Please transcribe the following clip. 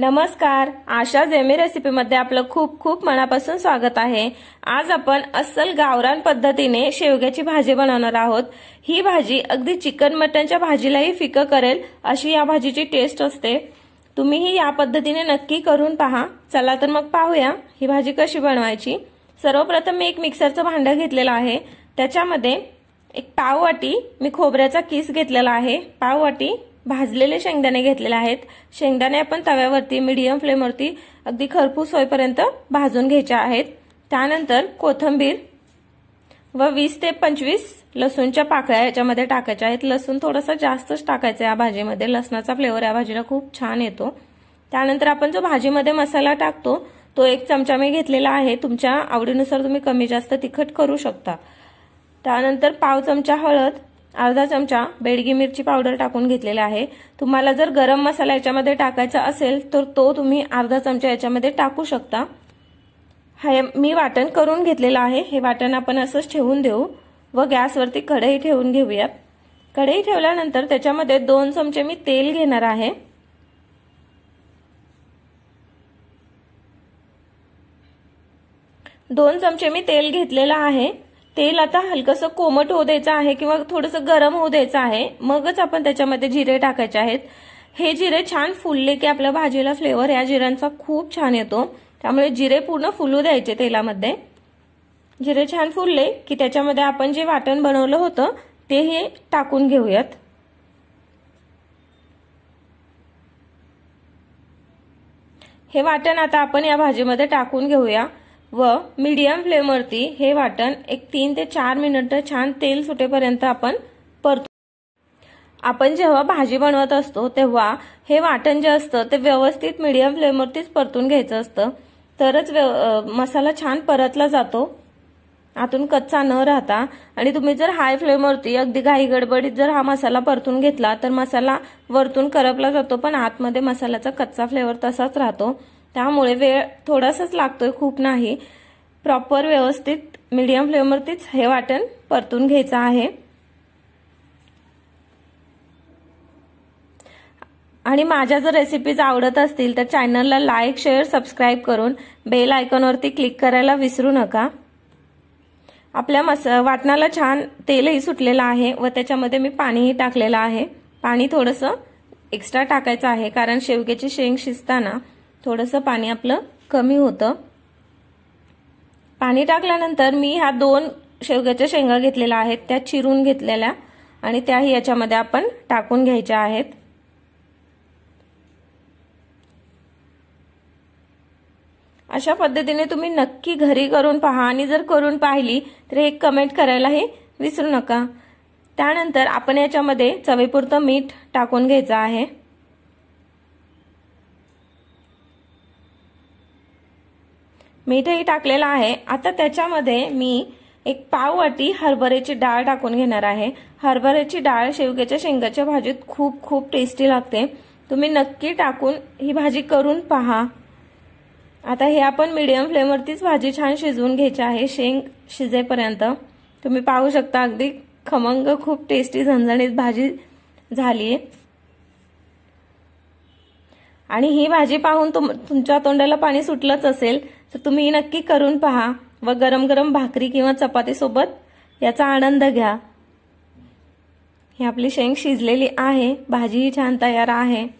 नमस्कार आशा जेमी रेसिपीमध्ये आपलं खूप खूप मनापासून स्वागत आहे आज आपण अस्सल गावरान पद्धतीने शेवग्याची भाजी बनवणार आहोत ही भाजी अगदी चिकन मटनच्या भाजीलाही फिकं करेल अशी या भाजीची टेस्ट असते तुम्ही ही या पद्धतीने नक्की करून पहा चला तर मग पाहूया ही भाजी कशी बनवायची सर्वप्रथम मी एक मिक्सरचं भांडं घेतलेलं आहे त्याच्यामध्ये एक पाववाटी मी खोबऱ्याचा किस घेतलेला आहे पाववाटी भाजलेले शेंगदाणे घेतलेले आहेत शेंगदाणे आपण तव्यावरती मीडियम फ्लेमवरती अगदी खरपूस होईपर्यंत भाजून घ्यायचे आहेत त्यानंतर कोथंबीर व वीस ते पंचवीस लसूणच्या पाकळ्या याच्यामध्ये टाकायच्या आहेत लसूण थोडासा जास्तच टाकायचं या भाजीमध्ये लसणाचा फ्लेवर या भाजीला खूप छान येतो त्यानंतर आपण जो भाजीमध्ये मसाला टाकतो तो एक चमचा मी घेतलेला आहे तुमच्या आवडीनुसार तुम्ही कमी जास्त तिखट करू शकता त्यानंतर पाव चमचा हळद अर्धा चमचा बेडगी मिरची पावडर टाकून घेतलेला आहे तुम्हाला जर गरम मसाला याच्यामध्ये टाकायचा असेल तर तो तुम्ही अर्धा चमचा याच्यामध्ये टाकू शकता हे मी वाटण करून घेतलेलं आहे हे वाटण आपण असंच ठेवून देऊ व गॅसवरती कढई ठेवून घेऊयात कढई ठेवल्यानंतर त्याच्यामध्ये दोन चमचे मी तेल घेणार आहे दोन चमचे मी तेल घेतलेलं आहे तेल आता हलकंसं कोमट होऊ द्यायचं आहे किंवा थोडंसं गरम होऊ द्यायचं आहे मगच आपण त्याच्यामध्ये जिरे टाकायचे आहेत हे जिरे छान फुलले की आपल्या भाजीला फ्लेवर या जिऱ्यांचा खूप छान येतो त्यामुळे जिरे पूर्ण फुलू द्यायचे तेलामध्ये जिरे छान फुलले की त्याच्यामध्ये आपण जे वाटण बनवलं होतं ते हे टाकून घेऊयात हे वाटण आता आपण या भाजीमध्ये टाकून घेऊया व मीडियम फ्लेमवरती हे वाटण एक तीन ते चार मिनिटं छान तेल सुटेपर्यंत आपण परतो आपण जेव्हा भाजी बनवत असतो तेव्हा हे वाटण जे असतं ते व्यवस्थित मीडियम फ्लेमवरतीच परतून घ्यायचं असतं तरच मसाला छान परतला जातो आतून कच्चा न राहता आणि तुम्ही जर हाय फ्लेमवरती अगदी घाई गडबडीत जर हा मसाला परतून घेतला तर मसाला वरतून करपला जातो पण आतमध्ये मसाल्याचा कच्चा फ्लेवर तसाच राहतो त्यामुळे वेळ थोडासाच लागतोय खूप नाही प्रॉपर व्यवस्थित मीडियम फ्लेमवरतीच हे वाटण परतून घ्यायचं आहे आणि माझ्या जर रेसिपीज आवडत असतील तर चॅनलला लाईक शेअर सबस्क्राईब करून बेल आयकॉनवरती क्लिक करायला विसरू नका आपल्या मस वाटणाला छान तेलही सुटलेलं आहे व त्याच्यामध्ये मी पाणीही टाकलेलं आहे पाणी थोडंसं एक्स्ट्रा टाकायचं आहे कारण शेवग्याची शेंग शिजताना थोडंसं पाणी आपलं कमी होतं पाणी टाकल्यानंतर मी ह्या दोन शेवग्याच्या शेंगा घेतलेल्या आहेत त्या चिरून घेतलेल्या आणि त्याही याच्यामध्ये आपण टाकून घ्यायच्या आहेत अशा पद्धतीने तुम्ही नक्की घरी करून पहा आणि जर करून पाहिली तर एक कमेंट करायलाही विसरू नका त्यानंतर आपण याच्यामध्ये चवीपुरतं मीठ टाकून घ्यायचं आहे मीठही टाकलेलं आहे आता त्याच्यामध्ये मी एक पाव वाटी हरभऱ्याची डाळ टाकून घेणार आहे हरभऱ्याची डाळ शेवग्याच्या शेंगाच्या भाजीत खूप खूप टेस्टी लागते तुम्ही नक्की टाकून ही भाजी करून पहा आता हे आपण मीडियम फ्लेमवरतीच भाजी छान शिजवून घ्यायची आहे शेंग शिजेपर्यंत तुम्ही पाहू शकता अगदी खमंग खूप टेस्टी झणझणीत भाजी झाली आहे आणि ही भाजी पाहून तुम तुमच्या तोंडाला पाणी सुटलंच असेल तर तुम्ही नक्की करून पहा व गरम गरम भाकरी किंवा चपातीसोबत याचा आनंद घ्या ही आपली शेंग शिजलेली आहे भाजीही छान तयार आहे